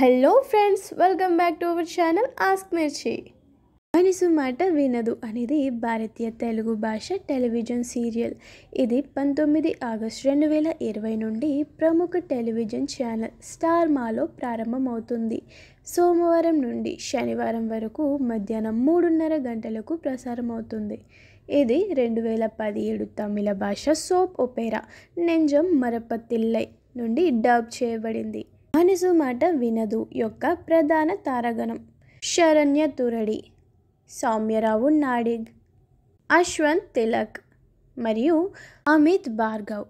hello friends welcome back to our channel ask మిర్చి మనసు మాట వినదు అనేది భారతీయ తెలుగు భాష టెలివిజన్ సీరియల్ ఇది పంతొమ్మిది ఆగస్టు రెండు వేల ఇరవై నుండి ప్రముఖ టెలివిజన్ ఛానల్ స్టార్ మాలో ప్రారంభమవుతుంది సోమవారం నుండి శనివారం వరకు మధ్యాహ్నం మూడున్నర గంటలకు ప్రసారం అవుతుంది ఇది రెండు వేల పదిహేడు తమిళ భాష సోప్ ఒపేరా నెంజం మరపతిల్లై నుండి డబ్ చేయబడింది మనసు మాట వినదు యొక్క ప్రధాన తారగణం శరణ్య తురడి సౌమ్యరావు నాడిగ్ అశ్వంత్ తిలక్ మరియు అమిత్ భార్గవ్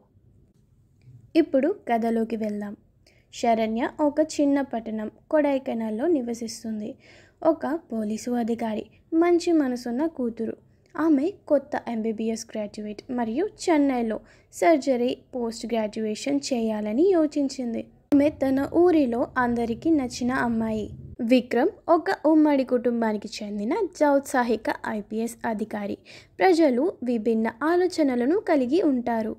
ఇప్పుడు కథలోకి వెళ్దాం శరణ్య ఒక చిన్న పట్టణం కొడైకెనాల్లో నివసిస్తుంది ఒక పోలీసు అధికారి మంచి మనసున్న కూతురు ఆమె కొత్త ఎంబీబీఎస్ గ్రాడ్యుయేట్ మరియు చెన్నైలో సర్జరీ పోస్ట్ గ్రాడ్యుయేషన్ చేయాలని యోచించింది ఆమె తన ఊరిలో అందరికీ నచ్చిన అమ్మాయి విక్రమ్ ఒక ఉమ్మడి కుటుంబానికి చెందిన జౌత్సాహిక ఐపీఎస్ అధికారి ప్రజలు విభిన్న ఆలోచనలను కలిగి ఉంటారు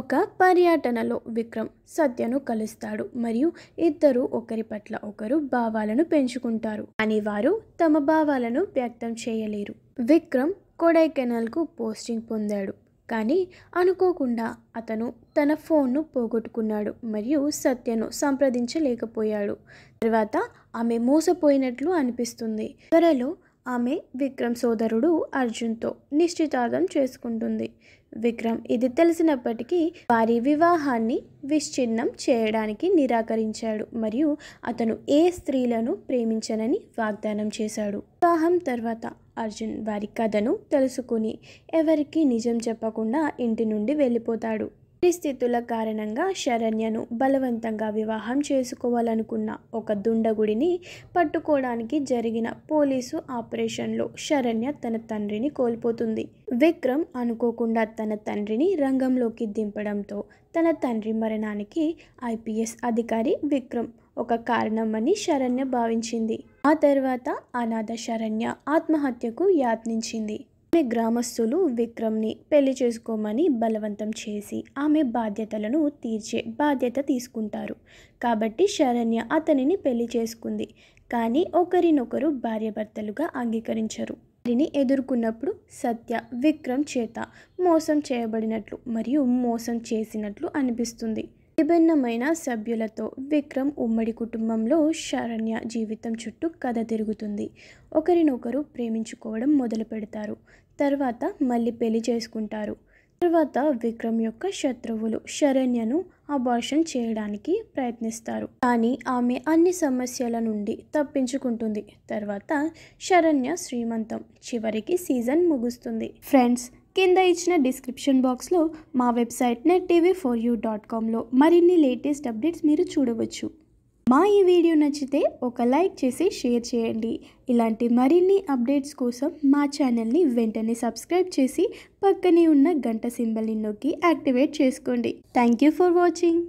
ఒక పర్యటనలో విక్రమ్ సత్యను కలుస్తాడు మరియు ఇద్దరు ఒకరి పట్ల ఒకరు భావాలను పెంచుకుంటారు అని వారు తమ భావాలను వ్యక్తం చేయలేరు విక్రమ్ కొడైకెనాల్కు పోస్టింగ్ పొందాడు కానీ అనుకోకుండా అతను తన ఫోన్ను పోగొట్టుకున్నాడు మరియు సత్యను సంప్రదించలేకపోయాడు తర్వాత ఆమె మోసపోయినట్లు అనిపిస్తుంది త్వరలో ఆమె విక్రమ్ సోదరుడు అర్జున్తో నిశ్చితార్థం చేసుకుంటుంది విక్రమ్ ఇది తెలిసినప్పటికీ వారి వివాహాన్ని విచ్ఛిన్నం చేయడానికి నిరాకరించాడు మరియు అతను ఏ స్త్రీలను ప్రేమించనని వాగ్దానం చేశాడు వివాహం తర్వాత అర్జున్ వారి కథను తెలుసుకుని ఎవరికీ నిజం చెప్పకుండా ఇంటి నుండి వెళ్ళిపోతాడు పరిస్థితుల కారణంగా శరణ్యను బలవంతంగా వివాహం చేసుకోవాలనుకున్న ఒక దుండగుడిని పట్టుకోవడానికి జరిగిన పోలీసు ఆపరేషన్లో శరణ్య తన తండ్రిని కోల్పోతుంది విక్రమ్ అనుకోకుండా తన తండ్రిని రంగంలోకి దింపడంతో తన తండ్రి మరణానికి ఐపీఎస్ అధికారి విక్రమ్ ఒక కారణమని శరణ్య భావించింది ఆ తర్వాత అనాథ శరణ్య ఆత్మహత్యకు యాత్నించింది ఆమె గ్రామస్తులు విక్రమ్ని పెళ్లి చేసుకోమని బలవంతం చేసి ఆమె బాధ్యతలను తీర్చే బాధ్యత తీసుకుంటారు కాబట్టి శరణ్య అతనిని పెళ్లి చేసుకుంది కానీ ఒకరినొకరు భార్యభర్తలుగా అంగీకరించరు వారిని ఎదుర్కొన్నప్పుడు సత్య విక్రమ్ చేత మోసం చేయబడినట్లు మరియు మోసం చేసినట్లు అనిపిస్తుంది విభిన్నమైన సభ్యులతో విక్రమ్ ఉమ్మడి కుటుంబంలో శరణ్య జీవితం చుట్టూ కథ తిరుగుతుంది ఒకరినొకరు ప్రేమించుకోవడం మొదలు పెడతారు తర్వాత మళ్ళీ పెళ్లి చేసుకుంటారు తర్వాత విక్రమ్ యొక్క శత్రువులు శరణ్యను అబార్షన్ చేయడానికి ప్రయత్నిస్తారు కానీ ఆమె అన్ని సమస్యల నుండి తప్పించుకుంటుంది తర్వాత శరణ్య శ్రీమంతం చివరికి సీజన్ ముగుస్తుంది ఫ్రెండ్స్ కింద ఇచ్చిన డిస్క్రిప్షన్ బాక్స్లో మా website net TV four you dot కామ్లో మరిన్ని లేటెస్ట్ అప్డేట్స్ మీరు చూడవచ్చు మా ఈ వీడియో నచ్చితే ఒక లైక్ చేసి షేర్ చేయండి ఇలాంటి మరిన్ని అప్డేట్స్ కోసం మా ఛానల్ని వెంటనే సబ్స్క్రైబ్ చేసి పక్కనే ఉన్న గంట సింబల్ని నొక్కి యాక్టివేట్ చేసుకోండి థ్యాంక్ యూ ఫర్ వాచింగ్